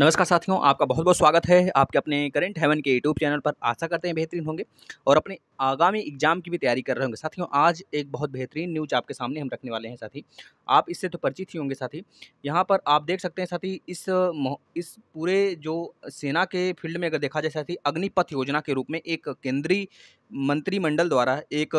नमस्कार साथियों आपका बहुत बहुत स्वागत है आपके अपने करंट हेवन के यूट्यूब चैनल पर आशा करते हैं बेहतरीन होंगे और अपने आगामी एग्जाम की भी तैयारी कर रहे होंगे साथियों आज एक बहुत बेहतरीन न्यूज आपके सामने हम रखने वाले हैं साथी आप इससे तो परिचित ही होंगे साथी यहाँ पर आप देख सकते हैं साथी इस इस पूरे जो सेना के फील्ड में अगर देखा जाए साथी अग्निपथ योजना के रूप में एक केंद्रीय मंत्रिमंडल द्वारा एक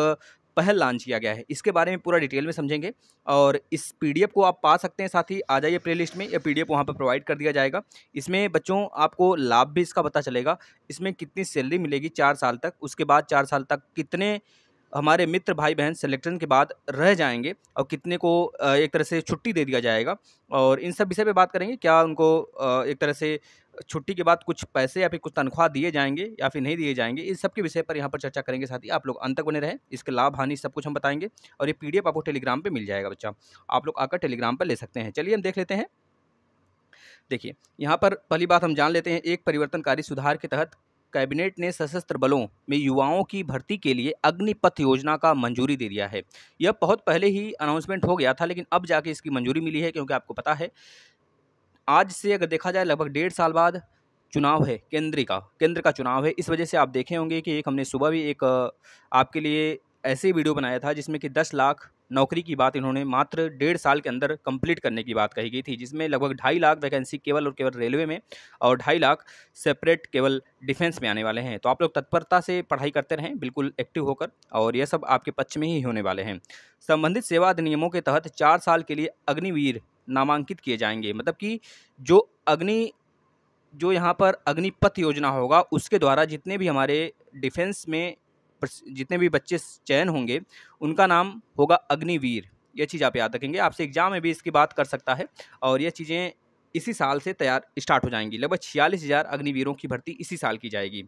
पहल लॉन्च किया गया है इसके बारे में पूरा डिटेल में समझेंगे और इस पी को आप पा सकते हैं साथ ही आ जाइए प्ले लिस्ट में यह पी डी वहाँ पर प्रोवाइड कर दिया जाएगा इसमें बच्चों आपको लाभ भी इसका पता चलेगा इसमें कितनी सैलरी मिलेगी चार साल तक उसके बाद चार साल तक कितने हमारे मित्र भाई बहन सिलेक्शन के बाद रह जाएंगे और कितने को एक तरह से छुट्टी दे दिया जाएगा और इन सब विषय पे बात करेंगे क्या उनको एक तरह से छुट्टी के बाद कुछ पैसे या फिर कुछ तनख्वाह दिए जाएंगे या फिर नहीं दिए जाएंगे इन सब के विषय पर यहाँ पर चर्चा करेंगे साथ ही आप लोग अंत तक बने रहें इसके लाभ हानि सब कुछ हम बताएंगे और ये पी आपको टेलीग्राम पर मिल जाएगा बच्चा आप लोग आकर टेलीग्राम पर ले सकते हैं चलिए हम देख लेते हैं देखिए यहाँ पर पहली बात हम जान लेते हैं एक परिवर्तनकारी सुधार के तहत कैबिनेट ने सशस्त्र बलों में युवाओं की भर्ती के लिए अग्निपथ योजना का मंजूरी दे दिया है यह बहुत पहले ही अनाउंसमेंट हो गया था लेकिन अब जाके इसकी मंजूरी मिली है क्योंकि आपको पता है आज से अगर देखा जाए लगभग डेढ़ साल बाद चुनाव है केंद्र का केंद्र का चुनाव है इस वजह से आप देखे होंगे कि एक हमने सुबह भी एक आपके लिए ऐसे वीडियो बनाया था जिसमें कि दस लाख नौकरी की बात इन्होंने मात्र डेढ़ साल के अंदर कंप्लीट करने की बात कही गई थी जिसमें लगभग ढाई लाख वैकेंसी केवल और केवल रेलवे में और ढाई लाख सेपरेट केवल डिफेंस में आने वाले हैं तो आप लोग तत्परता से पढ़ाई करते रहें बिल्कुल एक्टिव होकर और यह सब आपके पक्ष में ही होने वाले हैं संबंधित सेवा अधिनियमों के तहत चार साल के लिए अग्निवीर नामांकित किए जाएंगे मतलब कि जो अग्नि जो यहाँ पर अग्निपथ योजना होगा उसके द्वारा जितने भी हमारे डिफेंस में जितने भी बच्चे चयन होंगे उनका नाम होगा अग्निवीर यह चीज़ आप याद रखेंगे आपसे एग्जाम में भी इसकी बात कर सकता है और यह चीज़ें इसी साल से तैयार स्टार्ट हो जाएंगी लगभग छियालीस हज़ार अग्निवीरों की भर्ती इसी साल की जाएगी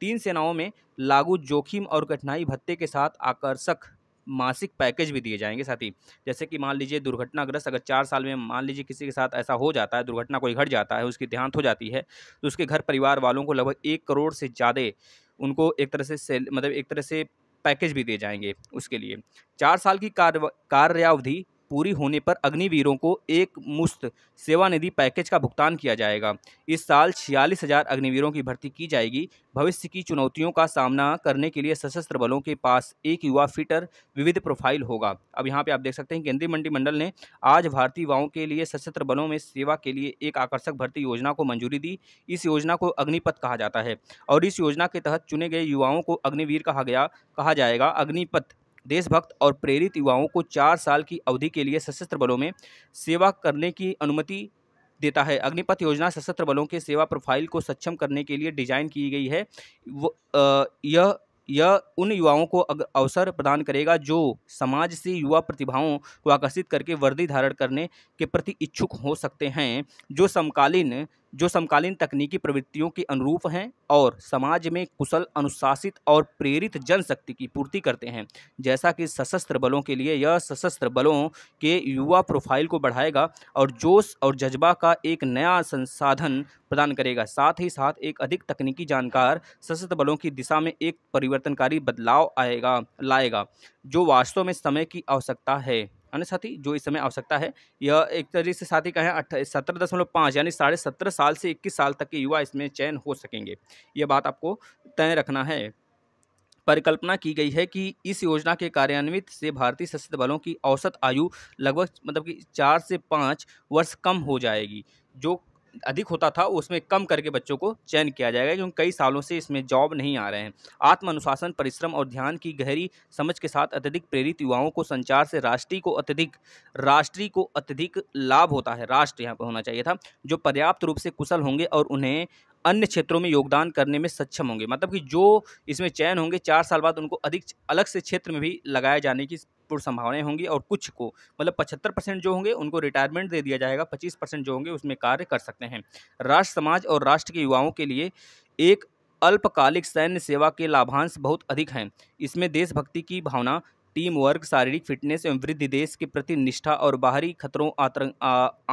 तीन सेनाओं में लागू जोखिम और कठिनाई भत्ते के साथ आकर्षक मासिक पैकेज भी दिए जाएंगे साथ ही जैसे कि मान लीजिए दुर्घटनाग्रस्त अगर चार साल में मान लीजिए किसी के साथ ऐसा हो जाता है दुर्घटना कोई घट जाता है उसकी देहांत हो जाती है तो उसके घर परिवार वालों को लगभग एक करोड़ से ज़्यादा उनको एक तरह से सेल मतलब एक तरह से पैकेज भी दिए जाएंगे उसके लिए चार साल की कार्यावधि पूरी होने पर अग्निवीरों को एक मुश्त सेवानिधि पैकेज का भुगतान किया जाएगा इस साल छियालीस हजार अग्निवीरों की भर्ती की जाएगी भविष्य की चुनौतियों का सामना करने के लिए सशस्त्र बलों के पास एक युवा फिटर विविध प्रोफाइल होगा अब यहाँ पे आप देख सकते हैं केंद्रीय मंडल ने आज भारतीय युवाओं के लिए सशस्त्र बलों में सेवा के लिए एक आकर्षक भर्ती योजना को मंजूरी दी इस योजना को अग्निपथ कहा जाता है और इस योजना के तहत चुने गए युवाओं को अग्निवीर कहा गया कहा जाएगा अग्निपथ देशभक्त और प्रेरित युवाओं को चार साल की अवधि के लिए सशस्त्र बलों में सेवा करने की अनुमति देता है अग्निपथ योजना सशस्त्र बलों के सेवा प्रोफाइल को सक्षम करने के लिए डिजाइन की गई है यह यह उन युवाओं को अवसर प्रदान करेगा जो समाज से युवा प्रतिभाओं को आकर्षित करके वर्दी धारण करने के प्रति इच्छुक हो सकते हैं जो समकालीन जो समकालीन तकनीकी प्रवृत्तियों के अनुरूप हैं और समाज में कुशल अनुशासित और प्रेरित जनशक्ति की पूर्ति करते हैं जैसा कि सशस्त्र बलों के लिए यह सशस्त्र बलों के युवा प्रोफाइल को बढ़ाएगा और जोश और जज्बा का एक नया संसाधन प्रदान करेगा साथ ही साथ एक अधिक तकनीकी जानकार सशस्त्र बलों की दिशा में एक परिवर्तनकारी बदलाव आएगा लाएगा जो वास्तव में समय की आवश्यकता है अन्य साथी जो इस समय आवश्यकता है यह एक तरीके से साथी का है सत्रह दशमलव पाँच यानी साढ़े सत्रह साल से इक्कीस साल तक के युवा इसमें चयन हो सकेंगे यह बात आपको तय रखना है परिकल्पना की गई है कि इस योजना के कार्यान्वित से भारतीय सशस्त्र बलों की औसत आयु लगभग मतलब कि चार से पाँच वर्ष कम हो जाएगी जो अधिक होता था उसमें कम करके बच्चों को चयन किया जाएगा क्योंकि कई सालों से इसमें जॉब नहीं आ रहे हैं आत्म अनुशासन परिश्रम और ध्यान की गहरी समझ के साथ अत्यधिक प्रेरित युवाओं को संचार से राष्ट्रीय को अत्यधिक राष्ट्रीय को अत्यधिक लाभ होता है राष्ट्र यहाँ पर होना चाहिए था जो पर्याप्त रूप से कुशल होंगे और उन्हें अन्य क्षेत्रों में योगदान करने में सक्षम होंगे मतलब कि जो इसमें चयन होंगे चार साल बाद उनको अधिक अलग से क्षेत्र में भी लगाए जाने की महत्वपूर्ण संभावनाएं होंगी और कुछ को मतलब पचहत्तर परसेंट जो होंगे उनको रिटायरमेंट दे दिया जाएगा पच्चीस परसेंट जो होंगे उसमें कार्य कर सकते हैं राष्ट्र समाज और राष्ट्र के युवाओं के लिए एक अल्पकालिक सैन्य सेवा के लाभांश बहुत अधिक हैं इसमें देशभक्ति की भावना टीम वर्क शारीरिक फिटनेस एवं वृद्धि देश के प्रति निष्ठा और बाहरी खतरों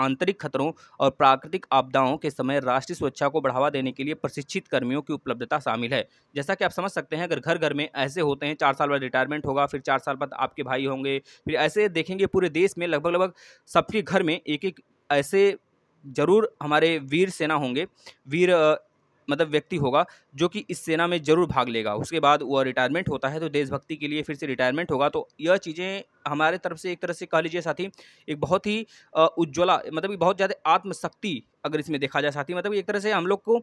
आंतरिक खतरों और प्राकृतिक आपदाओं के समय राष्ट्रीय सुरक्षा को बढ़ावा देने के लिए प्रशिक्षित कर्मियों की उपलब्धता शामिल है जैसा कि आप समझ सकते हैं अगर घर घर में ऐसे होते हैं चार साल बाद रिटायरमेंट होगा फिर चार साल बाद आपके भाई होंगे फिर ऐसे देखेंगे पूरे देश में लगभग लगभग सबके घर में एक एक ऐसे ज़रूर हमारे वीर सेना होंगे वीर मतलब व्यक्ति होगा जो कि इस सेना में जरूर भाग लेगा उसके बाद वह रिटायरमेंट होता है तो देशभक्ति के लिए फिर से रिटायरमेंट होगा तो यह चीज़ें हमारे तरफ से एक तरह से कह लीजिए साथी एक बहुत ही उज्ज्वला मतलब बहुत ज़्यादा आत्मशक्ति अगर इसमें देखा जाए साथी मतलब एक तरह से हम लोग को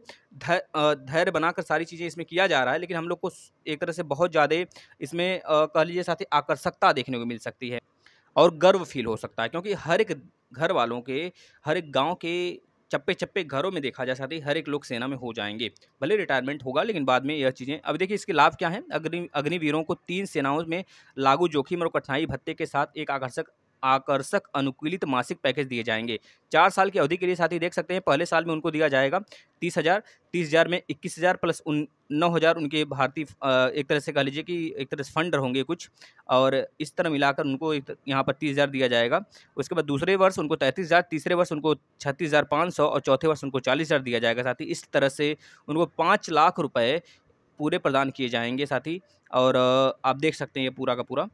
धैर्य बनाकर सारी चीज़ें इसमें किया जा रहा है लेकिन हम लोग को एक तरह से बहुत ज़्यादा इसमें कह लीजिए साथी आकर्षकता देखने को मिल सकती है और गर्व फील हो सकता है क्योंकि हर एक घर वालों के हर एक गांव के चप्पे चप्पे घरों में देखा जा सकता है हर एक लोग सेना में हो जाएंगे भले रिटायरमेंट होगा लेकिन बाद में यह चीज़ें अब देखिए इसके लाभ क्या है अग्नि अग्निवीरों को तीन सेनाओं में लागू जोखिम और कठिनाई भत्ते के साथ एक आकर्षक आकर्षक अनुकूलित मासिक पैकेज दिए जाएंगे चार साल की अवधि के लिए साथी देख सकते हैं पहले साल में उनको दिया जाएगा तीस हज़ार तीस हज़ार में इक्कीस हज़ार प्लस उन नौ हज़ार उनके भारतीय एक तरह से कह लीजिए कि एक तरह से फंड होंगे कुछ और इस तरह मिलाकर उनको एक यहाँ पर तीस हज़ार दिया जाएगा उसके बाद दूसरे वर्ष उनको तैंतीस हज़ार तीसरे वर्ष उनको छत्तीस हज़ार पाँच सौ और चौथे वर्ष उनको चालीस हज़ार दिया जाएगा साथ ही इस तरह से उनको पाँच लाख रुपये पूरे प्रदान किए जाएंगे साथ ही और आप देख सकते हैं ये पूरा का पूरा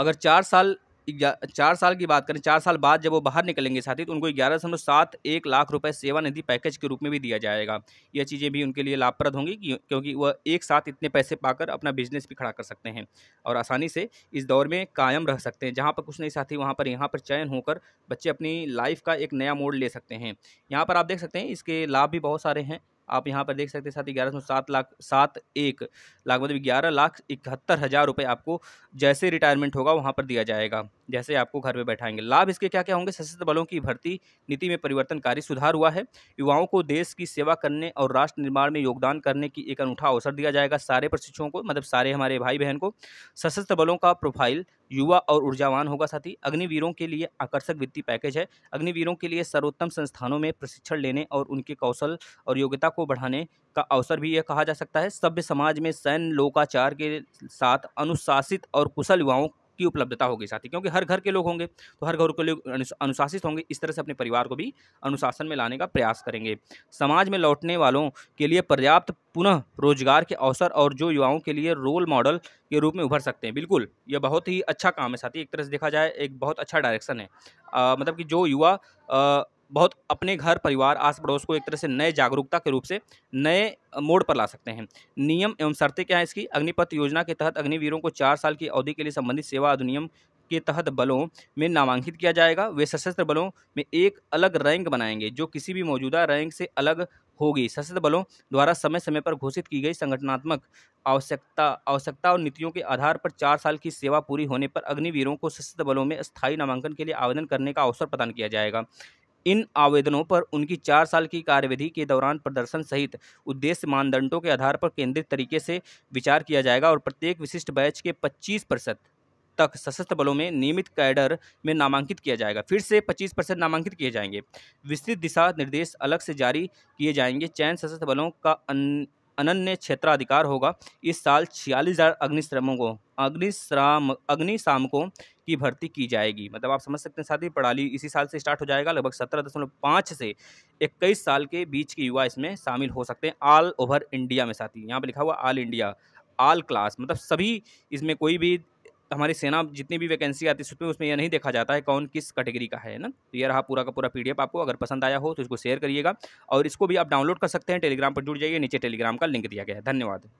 अगर चार साल चार साल की बात करें चार साल बाद जब वो बाहर निकलेंगे साथी तो उनको ग्यारह दशमलव सात एक लाख रुपए सेवानिधि पैकेज के रूप में भी दिया जाएगा यह चीज़ें भी उनके लिए लाभप्रद होंगी क्योंकि वह एक साथ इतने पैसे पाकर अपना बिजनेस भी खड़ा कर सकते हैं और आसानी से इस दौर में कायम रह सकते हैं जहाँ पर कुछ नहीं साथी वहाँ पर यहाँ पर चयन होकर बच्चे अपनी लाइफ का एक नया मोड़ ले सकते हैं यहाँ पर आप देख सकते हैं इसके लाभ भी बहुत सारे हैं आप यहाँ पर देख सकते हैं साथ ही ग्यारह सौ सात लाख सात एक लाख मतलब ग्यारह लाख इकहत्तर हज़ार रुपये आपको जैसे रिटायरमेंट होगा वहाँ पर दिया जाएगा जैसे आपको घर पर बैठाएंगे लाभ इसके क्या क्या होंगे सशस्त्र बलों की भर्ती नीति में परिवर्तनकारी सुधार हुआ है युवाओं को देश की सेवा करने और राष्ट्र निर्माण में योगदान करने की एक अनूठा अवसर दिया जाएगा सारे प्रशिक्षुओं को मतलब सारे हमारे भाई बहन को सशस्त्र बलों का प्रोफाइल युवा और ऊर्जावान होगा साथ ही अग्निवीरों के लिए आकर्षक वित्तीय पैकेज है अग्निवीरों के लिए सर्वोत्तम संस्थानों में प्रशिक्षण लेने और उनके कौशल और योग्यता को बढ़ाने का अवसर भी यह कहा जा सकता है सभ्य समाज में सैन्य लोकाचार के साथ अनुशासित और कुशल युवाओं की उपलब्धता होगी साथी क्योंकि हर घर के लोग होंगे तो हर घर के लोग अनुशासित होंगे इस तरह से अपने परिवार को भी अनुशासन में लाने का प्रयास करेंगे समाज में लौटने वालों के लिए पर्याप्त पुनः रोजगार के अवसर और जो युवाओं के लिए रोल मॉडल के रूप में उभर सकते हैं बिल्कुल यह बहुत ही अच्छा काम है साथी एक तरह से देखा जाए एक बहुत अच्छा डायरेक्शन है आ, मतलब कि जो युवा बहुत अपने घर परिवार आस पड़ोस को एक तरह से नए जागरूकता के रूप से नए मोड़ पर ला सकते हैं नियम एवं शर्तें क्या है इसकी अग्निपथ योजना के तहत अग्निवीरों को चार साल की अवधि के लिए संबंधित सेवा अधिनियम के तहत बलों में नामांकित किया जाएगा वे सशस्त्र बलों में एक अलग रैंक बनाएंगे जो किसी भी मौजूदा रैंक से अलग होगी सशस्त्र बलों द्वारा समय समय पर घोषित की गई संगठनात्मक आवश्यकता आवश्यकता और नीतियों के आधार पर चार साल की सेवा पूरी होने पर अग्निवीरों को सशस्त्र बलों में स्थायी नामांकन के लिए आवेदन करने का अवसर प्रदान किया जाएगा इन आवेदनों पर उनकी चार साल की कार्यविधि के दौरान प्रदर्शन सहित उद्देश्य मानदंडों के आधार पर केंद्रित तरीके से विचार किया जाएगा और प्रत्येक विशिष्ट बैच के पच्चीस प्रतिशत तक सशस्त्र बलों में नियमित कैडर में नामांकित किया जाएगा फिर से 25 परसेंट नामांकित किए जाएंगे विस्तृत दिशा निर्देश अलग से जारी किए जाएंगे चयन सशस्त्र बलों का अन, अनन्य क्षेत्राधिकार होगा इस साल छियालीस हज़ार अग्निश्रमों को अग्निश्राम अग्निशामकों की भर्ती की जाएगी मतलब आप समझ सकते हैं साथ ही पढ़ाली इसी साल से स्टार्ट हो जाएगा लगभग सत्रह दशमलव पाँच से इक्कीस साल के बीच के युवा इसमें शामिल हो सकते हैं ऑल ओवर इंडिया में साथ ही यहाँ पर लिखा हुआ ऑल इंडिया ऑल क्लास मतलब सभी इसमें कोई भी हमारी सेना जितनी भी वैकेंसी आती है उसमें उसमें यह नहीं देखा जाता है कौन किस कैटेगरी का है ना तो ये रहा पूरा का पूरा पीडीएफ आपको अगर पसंद आया हो तो इसको शेयर करिएगा और इसको भी आप डाउनलोड कर सकते हैं टेलीग्राम पर जुड़ जाइए नीचे टेलीग्राम का लिंक दिया गया है धन्यवाद